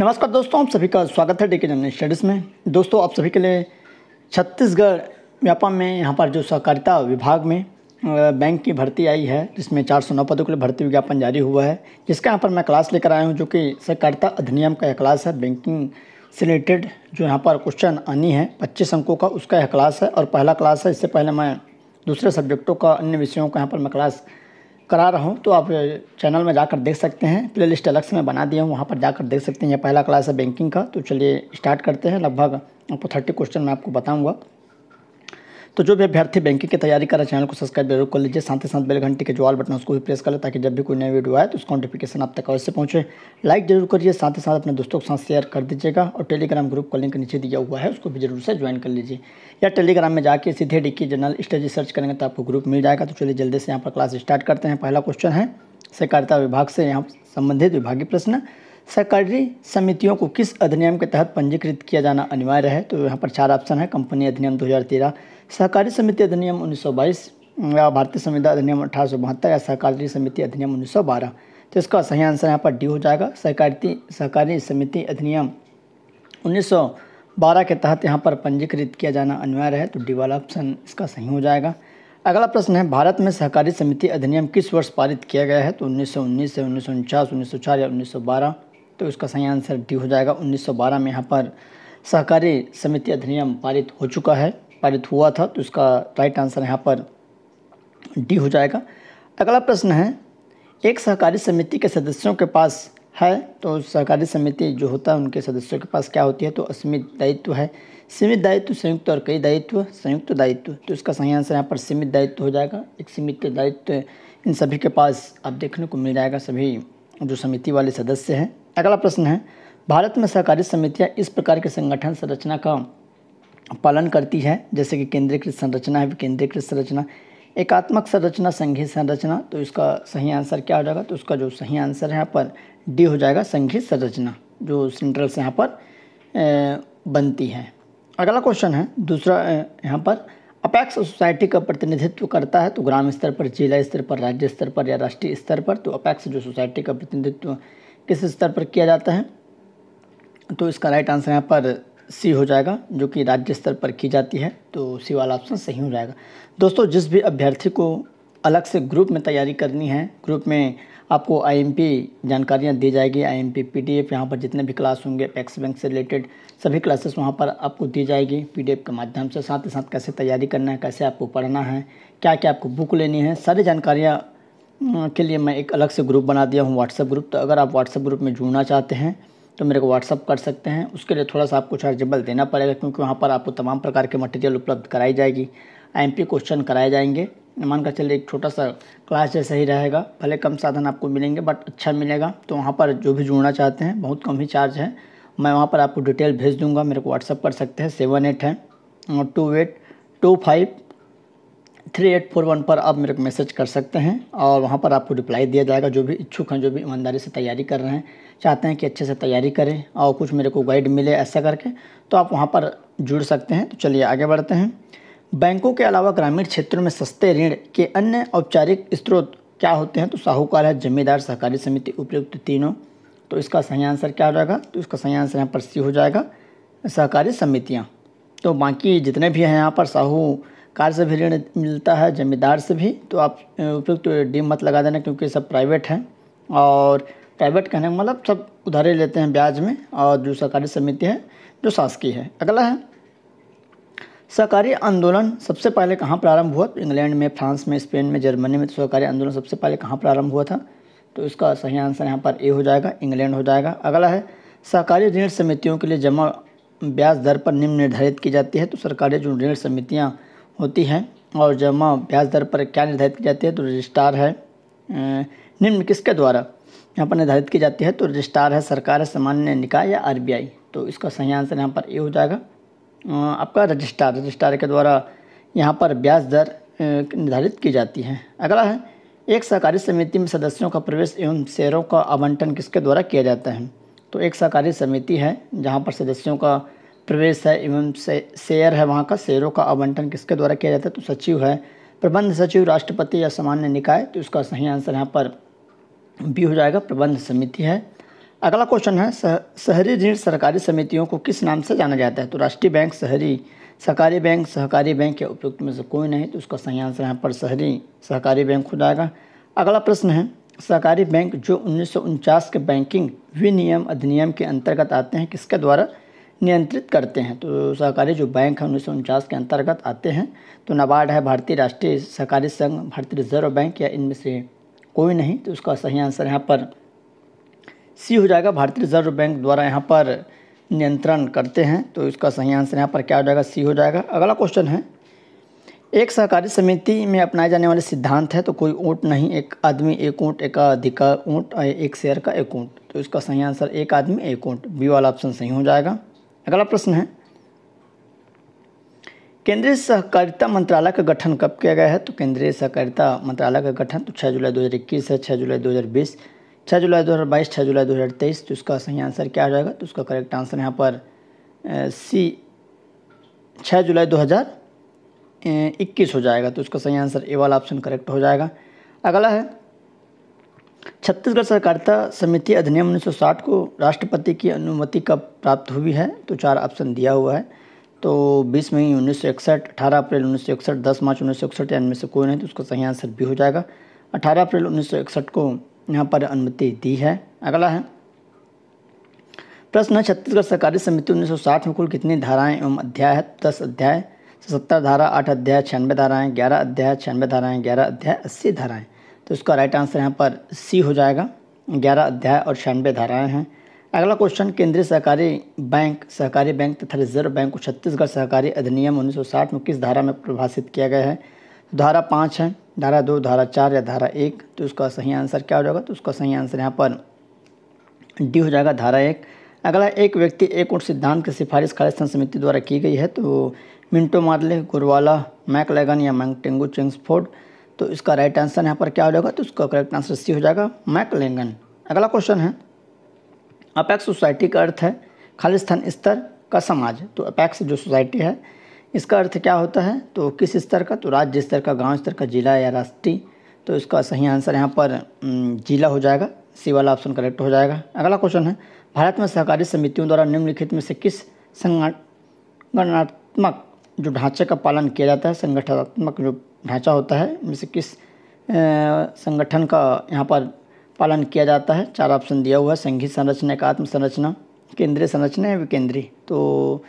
नमस्कार दोस्तों आप सभी का स्वागत है डी के जनरल स्टडीज़ में दोस्तों आप सभी के लिए छत्तीसगढ़ व्यापार में यहाँ पर जो सहकारिता विभाग में बैंक की भर्ती आई है जिसमें चार सौ नौ पदों के लिए भर्ती विज्ञापन जारी हुआ है जिसका यहाँ पर मैं क्लास लेकर आया हूँ जो कि सहकारिता अधिनियम का यह क्लास है बैंकिंग से रिलेटेड जो यहाँ पर क्वेश्चन आनी है पच्चीस अंकों का उसका यह क्लास है और पहला क्लास है इससे पहले मैं दूसरे सब्जेक्टों का अन्य विषयों का यहाँ पर मैं क्लास करा रहा हूँ तो आप चैनल में जाकर देख सकते हैं प्ले लिस्ट अलग से मैं बना दिया हूँ वहाँ पर जाकर देख सकते हैं यह पहला क्लास है बैंकिंग का तो चलिए स्टार्ट करते हैं लगभग आपको थर्टी क्वेश्चन मैं आपको बताऊँगा तो जो भी अभ्यर्थी बैंकिंग की तैयारी कर रहे चैनल को सब्सक्राइब जरूर कर लीजिए साथ ही साथ बेल घंटी के जो ऑल बटन उसको भी प्रेस कर लें ताकि जब भी कोई नई वीडियो आए तो उसका नोटिफिकेशन आप तक अवश्य पहुंचे लाइक जरूर करिए साथ ही साथ अपने दोस्तों के साथ शेयर कर दीजिएगा और टेलीग्राम ग्रुप का लिंक नीचे दिया हुआ है उसको भी जरूर से ज्वाइन कर लीजिए या टेलीग्राम में जाकर सीधे डिक्की जनरल स्टडी सर्च करेंगे तो आपको ग्रुप मिल जाएगा तो चलिए जल्दी से यहाँ पर क्लास स्टार्ट करते हैं पहला क्वेश्चन है सहकारिता विभाग से यहाँ संबंधित विभागीय प्रश्न सहकारी समितियों को किस अधिनियम के तहत पंजीकृत किया जाना अनिवार्य है तो यहाँ पर चार ऑप्शन है कंपनी अधिनियम 2013 सहकारी समिति अधिनियम 1922 या भारतीय संविधान अधिनियम अठारह या सहकारी समिति अधिनियम 1912 तो इसका सही आंसर यहाँ पर डी हो जाएगा सहकारी सहकारी समिति अधिनियम उन्नीस के तहत यहाँ पर पंजीकृत किया जाना अनिवार्य है तो डी वाला ऑप्शन इसका सही हो जाएगा अगला प्रश्न है भारत में सहकारी समिति अधिनियम किस वर्ष पारित किया गया है तो 1919 से उन्नीस सौ या बारह तो इसका सही आंसर डी हो जाएगा 1912 में यहाँ पर सहकारी समिति अधिनियम पारित हो चुका है पारित हुआ था तो इसका राइट आंसर यहाँ पर डी हो जाएगा अगला प्रश्न है एक सहकारी समिति के सदस्यों के पास है तो सहकारी समिति जो होता है उनके सदस्यों के पास क्या होती है तो असीमित दायित्व है सीमित दायित्व संयुक्त और कई दायित्व संयुक्त दायित्व तो इसका सही आंसर यहाँ पर सीमित दायित्व हो जाएगा एक सीमित दायित्व इन सभी के पास आप देखने को मिल जाएगा सभी जो समिति वाले सदस्य हैं अगला प्रश्न है भारत में सहकारी समितियाँ इस प्रकार के संगठन संरचना का पालन करती है जैसे कि केंद्रीकृत संरचना है विकेंद्रीकृत संरचना एकात्मक संरचना संघीय संरचना तो इसका सही आंसर क्या हो जाएगा तो उसका जो सही आंसर है यहाँ पर डी हो जाएगा संघीय संरचना जो सेंट्रल से यहाँ पर ए, बनती है अगला क्वेश्चन है दूसरा यहाँ पर अपैक्स सोसाइटी का प्रतिनिधित्व करता है तो ग्राम स्तर पर जिला स्तर पर राज्य स्तर पर या राष्ट्रीय स्तर पर तो अपैक्स जो सोसाइटी का प्रतिनिधित्व किस स्तर पर किया जाता है तो इसका राइट आंसर यहाँ पर सी हो जाएगा जो कि राज्य स्तर पर की जाती है तो सी वाला ऑप्शन सही हो जाएगा दोस्तों जिस भी अभ्यर्थी को अलग से ग्रुप में तैयारी करनी है ग्रुप में आपको आईएमपी जानकारियाँ दी जाएगी आईएमपी पीडीएफ यहाँ पर जितने भी क्लास होंगे पैक्स बैंक से रिलेटेड सभी क्लासेस वहाँ पर आपको दी जाएगी पीडीएफ के माध्यम से साथ ही साथ कैसे तैयारी करना है कैसे आपको पढ़ना है क्या क्या आपको बुक लेनी है सारी जानकारियाँ के लिए मैं एक अलग से ग्रुप बना दिया हूँ व्हाट्सएप ग्रुप तो अगर आप व्हाट्सएप ग्रुप में जुड़ना चाहते हैं तो मेरे को व्हाट्सअप कर सकते हैं उसके लिए थोड़ा सा आपको चार्जेबल देना पड़ेगा क्योंकि वहाँ पर आपको तमाम प्रकार के मटेरियल उपलब्ध कराई जाएगी एम क्वेश्चन कराए जाएंगे मान कर चलिए एक छोटा सा क्लास जैसा ही रहेगा भले कम साधन आपको मिलेंगे बट अच्छा मिलेगा तो वहाँ पर जो भी जुड़ना चाहते हैं बहुत कम ही चार्ज है मैं वहाँ पर आपको डिटेल भेज दूँगा मेरे को व्हाट्सअप कर सकते हैं सेवन एट है two eight two five three eight four one पर आप मेरे को मैसेज कर सकते हैं और वहाँ पर आपको रिप्लाई दिया जाएगा जो भी इच्छुक हैं जो भी ईमानदारी से तैयारी कर रहे हैं चाहते हैं कि अच्छे से तैयारी करें और कुछ मेरे को गाइड मिले ऐसा करके तो आप वहाँ पर जुड़ सकते हैं तो चलिए आगे बढ़ते हैं बैंकों के अलावा ग्रामीण क्षेत्रों में सस्ते ऋण के अन्य औपचारिक स्रोत क्या होते हैं तो साहूकार है जिम्मेदार सहकारी समिति उपयुक्त तीनों तो इसका सही आंसर क्या हो जाएगा तो इसका सही आंसर यहाँ पर सी हो जाएगा सहकारी समितियाँ तो बाकी जितने भी हैं यहाँ पर साहू कार से भी ऋण मिलता है ज़मींदार से भी तो आप उपयुक्त डी मत लगा देना क्योंकि सब प्राइवेट हैं और प्राइवेट कहने का मतलब सब उधारे लेते हैं ब्याज में और जो सरकारी समिति है जो शासकीय है अगला है सहकारी आंदोलन सबसे पहले कहाँ प्रारंभ हुआ तो इंग्लैंड में फ्रांस में स्पेन में जर्मनी में तो सहकारी आंदोलन सबसे पहले कहाँ प्रारंभ हुआ था तो इसका सही आंसर यहाँ पर ए हो जाएगा इंग्लैंड हो जाएगा अगला है सहकारी ऋण समितियों के लिए जमा ब्याज दर पर निम्न निर्धारित की जाती है तो सरकारी जो ऋण समितियाँ होती हैं और जमा ब्याज दर पर क्या निर्धारित की जाती है तो रजिस्ट्रार है निम्न किसके द्वारा यहाँ पर निर्धारित की जाती है तो रजिस्ट्रार है सरकार है सामान्य निकाय या आर तो इसका सही आंसर यहाँ पर ये हो जाएगा आपका रजिस्ट्रार रजिस्ट्रार के द्वारा यहाँ पर ब्याज दर निर्धारित की जाती है अगला है एक सहकारी समिति में सदस्यों का प्रवेश एवं शेयरों का आवंटन किसके द्वारा किया जाता है तो एक सहकारी समिति है जहाँ पर सदस्यों का प्रवेश है एवं से, शेयर है वहाँ का शेयरों का आवंटन किसके द्वारा किया जाता है तो सचिव है प्रबंध सचिव राष्ट्रपति या सामान्य निकाय तो उसका सही आंसर यहाँ पर बी हो जाएगा प्रबंध समिति है अगला क्वेश्चन है सह, शहरी ऋण सरकारी समितियों को किस नाम से जाना जाता है तो राष्ट्रीय बैंक शहरी सहकारी बैंक सहकारी बैंक या उपयुक्त में से कोई नहीं तो उसका सही आंसर यहाँ पर शहरी सहकारी बैंक हो जाएगा अगला प्रश्न है सहकारी बैंक जो उन्नीस के बैंकिंग विनियम अधिनियम के अंतर्गत आते हैं किसके द्वारा नियंत्रित करते हैं तो सहकारी जो बैंक हैं उन्नीस के अंतर्गत आते हैं तो नाबार्ड है भारतीय राष्ट्रीय सहकारी संघ भारतीय रिजर्व बैंक या इनमें से कोई नहीं तो उसका सही आंसर यहाँ पर सी हो जाएगा भारतीय रिजर्व बैंक द्वारा यहाँ पर नियंत्रण करते हैं तो इसका सही आंसर यहाँ पर क्या हो जाएगा सी हो जाएगा अगला क्वेश्चन है एक सहकारी समिति में अपनाए जाने वाले सिद्धांत है तो कोई ऊँट नहीं एक आदमी एक ऊँट एक अधिकार ऊँट एक शेयर का एक ऊँट तो इसका सही आंसर एक आदमी एक ऊँट बी वाला ऑप्शन सही हो जाएगा अगला प्रश्न है केंद्रीय सहकारिता मंत्रालय का गठन कब किया गया है तो केंद्रीय सहकारिता मंत्रालय का गठन तो 6 जुलाई 2021 है 6 जुलाई 2020 6 जुलाई 2022 6 जुलाई 2023 तो इसका सही आंसर क्या हो जाएगा तो उसका करेक्ट आंसर यहाँ पर सी छः जुलाई 2021 हो जाएगा तो उसका सही आंसर ए वाला ऑप्शन करेक्ट हो जाएगा अगला है छत्तीसगढ़ सहकारिता समिति अधिनियम 1960 को राष्ट्रपति की अनुमति कब प्राप्त हुई है तो चार ऑप्शन दिया हुआ है तो 20 मई उन्नीस सौ इकसठ अठारह अप्रैल उन्नीस सौ इकसठ दस मार्च उन्नीस सौ इकसठ या इनमें से कोई नहीं तो उसका सही आंसर भी हो जाएगा अठारह अप्रैल उन्नीस सौ इकसठ को यहाँ पर अनुमति दी है अगला है प्रश्न है छत्तीसगढ़ सहकारी समिति 1960 में कुल कितनी धाराएं एवं अध्याय है दस अध्याय सत्तर धारा आठ अध्याय छियानवे धाराएं ग्यारह अध्याय छियानवे धाराएं ग्यारह अध्याय अस्सी धाराएं तो इसका राइट आंसर यहाँ पर सी हो जाएगा ग्यारह अध्याय और छियानवे धाराएँ हैं अगला क्वेश्चन केंद्रीय सहकारी बैंक सहकारी बैंक तथा रिजर्व बैंक को छत्तीसगढ़ सहकारी अधिनियम 1960 में किस धारा में परिभाषित किया गया है तो धारा पाँच है धारा दो धारा चार या धारा एक तो उसका सही आंसर क्या हो जाएगा तो उसका सही आंसर यहाँ पर डी हो जाएगा धारा एक अगला एक व्यक्ति एक उठ सिद्धांत की सिफारिश खालिस्तान समिति द्वारा की गई है तो मिंटो मार्ले गुरवाला मैकलेगन या मैंग टेंगू चिंग्सफोर्ड तो इसका राइट आंसर यहाँ पर क्या हो जाएगा तो इसका करेक्ट आंसर सी हो जाएगा मैकलिंगन अगला क्वेश्चन है अपैक्स सोसाइटी का अर्थ है खालिस्तान स्तर का समाज तो अपैक्स जो सोसाइटी है इसका अर्थ क्या होता है तो किस स्तर का तो राज्य स्तर का गांव स्तर का जिला या राष्ट्रीय तो इसका सही आंसर यहाँ पर जिला हो जाएगा सी वाला ऑप्शन करेक्ट हो जाएगा अगला क्वेश्चन है भारत में सहकारी समितियों द्वारा निम्नलिखित में से किस संगठनात्मक जो ढांचे का पालन किया जाता है संगठनात्मक जो ढांचा होता है में से किस संगठन का यहाँ पर पालन किया जाता है चार ऑप्शन दिया हुआ है संघीय संरचना का आत्म संरचना केंद्रीय संरचना या विकेंद्रीय तो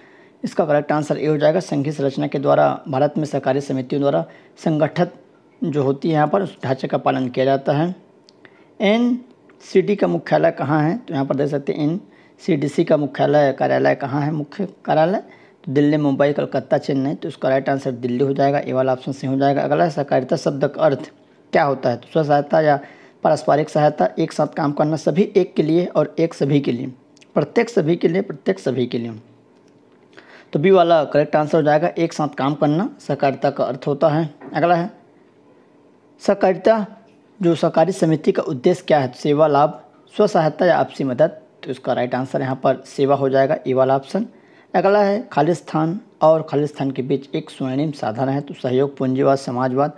इसका करेक्ट आंसर ए हो जाएगा संघीय संरचना के द्वारा भारत में सहकारी समितियों द्वारा संगठित जो होती है यहाँ पर उस ढांचे का पालन किया जाता है एन सी डी का मुख्यालय कहाँ है तो यहाँ पर देख सकते हैं एन सी डी सी का मुख्यालय कार्यालय कहाँ है मुख्य कार्यालय तो दिल्ली मुंबई कलकत्ता चेन्नई तो उसका राइट आंसर दिल्ली हो जाएगा ये वाला ऑप्शन सही हो जाएगा अगला सहकारिता शब्द का अर्थ क्या होता है तो स्व सहायता या पारस्परिक सहायता एक साथ काम करना सभी एक के लिए और एक सभी के लिए प्रत्येक सभी के लिए प्रत्येक सभी के लिए तो बी वाला करेक्ट आंसर हो जाएगा एक साथ काम करना सहकारिता का अर्थ होता है अगला है सहकारिता जो सहकारी समिति का उद्देश्य क्या है तो सेवा लाभ स्व सहायता या आपसी मदद तो इसका राइट आंसर यहाँ पर सेवा हो जाएगा ई वाला ऑप्शन अगला है खालिस्तान और खालिस्तान के बीच एक स्वर्णिम साधन है तो सहयोग पूंजीवाद समाजवाद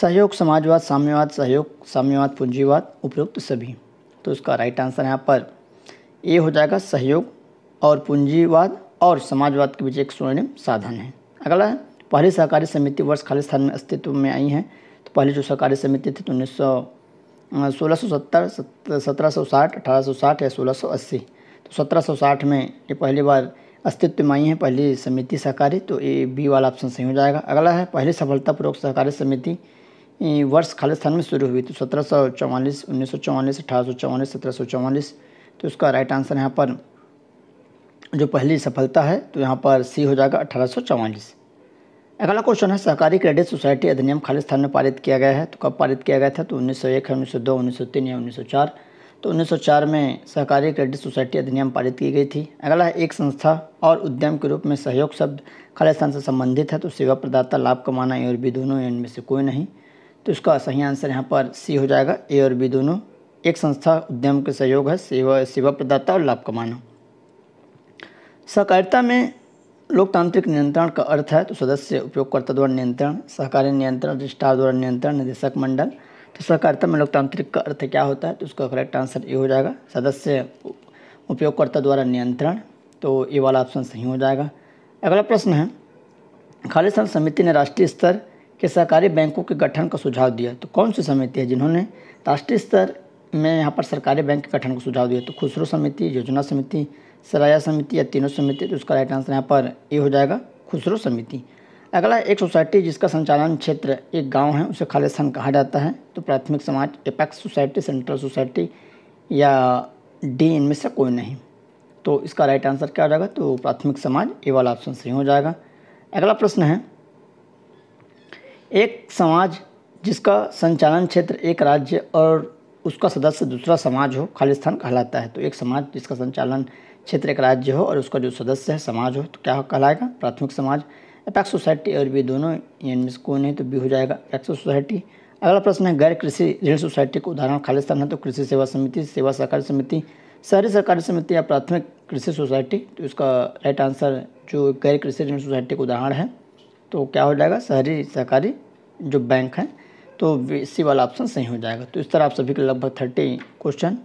सहयोग समाजवाद साम्यवाद सहयोग साम्यवाद पूंजीवाद उपयुक्त सभी तो इसका राइट आंसर यहाँ पर ये हो जाएगा सहयोग और पूंजीवाद और समाजवाद के बीच एक स्वर्णिम साधन है अगला है पहली सहकारी समिति वर्ष खालिस्तान में अस्तित्व में आई हैं तो पहली जो सहकारी समिति थी तो उन्नीस सौ सोलह सौ सत्तर सत्रह सौ साठ अठारह सौ साठ या सोलह सौ अस्सी तो सत्रह सौ साठ में ये पहली बार अस्तित्व में आई हैं पहली समिति सहकारी तो ए बी वाला ऑप्शन सही हो जाएगा अगला है पहली सफलतापूर्वक सहकारी समिति वर्ष खालिस्तान में शुरू हुई तो सत्रह सौ चौवालीस उन्नीस सौ चौवालीस अठारह सौ चौवालीस सत्रह सौ चौवालीस तो उसका राइट आंसर यहाँ पर जो पहली सफलता है तो यहाँ पर सी हो जाएगा अठारह सौ चौवालीस अगला क्वेश्चन है सहकारी क्रेडिट सोसाइटी अधिनियम खालिस्तान में पारित किया गया है तो कब पारित किया गया था तो उन्नीस सौ एक है उन्नीस सौ दो उन्नीस सौ तीन या उन्नीस सौ चार तो 1904 में सहकारी क्रेडिट सोसाइटी अधिनियम पारित की गई थी अगला एक संस्था और उद्यम के रूप में सहयोग शब्द खालिस्तान से संबंधित है तो सेवा प्रदाता लाभ कमाना ए और बी दोनों इनमें से कोई नहीं तो इसका सही आंसर यहाँ पर सी हो जाएगा ए और बी दोनों एक संस्था उद्यम के सहयोग है सेवा सेवा प्रदाता और लाभ कमाना सहकारिता में लोकतांत्रिक नियंत्रण का अर्थ है तो सदस्य उपयोगकर्ता द्वारा नियंत्रण सहकारी नियंत्रण रजिस्ट्रार द्वारा नियंत्रण निदेशक मंडल तो सहकारिता में लोकतांत्रिक का अर्थ क्या होता है तो उसका करेक्ट आंसर ये हो जाएगा सदस्य उपयोगकर्ता द्वारा नियंत्रण तो ये वाला ऑप्शन सही हो जाएगा अगला प्रश्न है खालिस्तान समिति ने राष्ट्रीय स्तर के सहकारी बैंकों के गठन का सुझाव दिया तो कौन सी समिति है जिन्होंने राष्ट्रीय स्तर में यहाँ पर सरकारी बैंक के गठन का सुझाव दिया तो खुसरो समिति योजना समिति सराया समिति या तीनों समिति तो उसका राइट आंसर यहाँ पर ये हो जाएगा खुसरो समिति अगला एक सोसाइटी जिसका संचालन क्षेत्र एक गांव है उसे खालिस्तान कहा जाता है तो प्राथमिक समाज एपेक्स सोसाइटी सेंट्रल सोसाइटी या डी इनमें से कोई नहीं तो इसका राइट आंसर क्या हो जाएगा तो प्राथमिक समाज ए वाला ऑप्शन सही हो जाएगा अगला प्रश्न है एक समाज जिसका संचालन क्षेत्र एक राज्य और उसका सदस्य दूसरा समाज हो खालिस्तान कहलाता है तो एक समाज जिसका संचालन क्षेत्र एक राज्य हो और उसका जो सदस्य है समाज हो तो क्या कहलाएगा प्राथमिक समाज अपेक्स सोसाइटी और बी दोनों इनमें से कौन है तो बी हो जाएगा अपेक्स सोसाइटी अगला प्रश्न है गैर कृषि ऋण सोसाइटी का उदाहरण खालिस्तान है तो कृषि सेवा समिति सेवा सहकारी समिति शहरी सहकारी समिति या प्राथमिक कृषि सोसाइटी तो इसका राइट आंसर जो गैर कृषि ऋण सोसाइटी का उदाहरण है तो क्या हो जाएगा शहरी सहकारी जो बैंक है तो सी वाला ऑप्शन सही हो जाएगा तो इस तरह आप सभी के लगभग थर्टी क्वेश्चन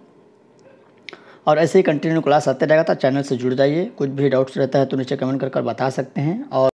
और ऐसे ही कंटिन्यू क्लास आते रहेगा तो चैनल से जुड़ जाइए कुछ भी डाउट्स रहता है तो नीचे कमेंट कर कर बता सकते हैं और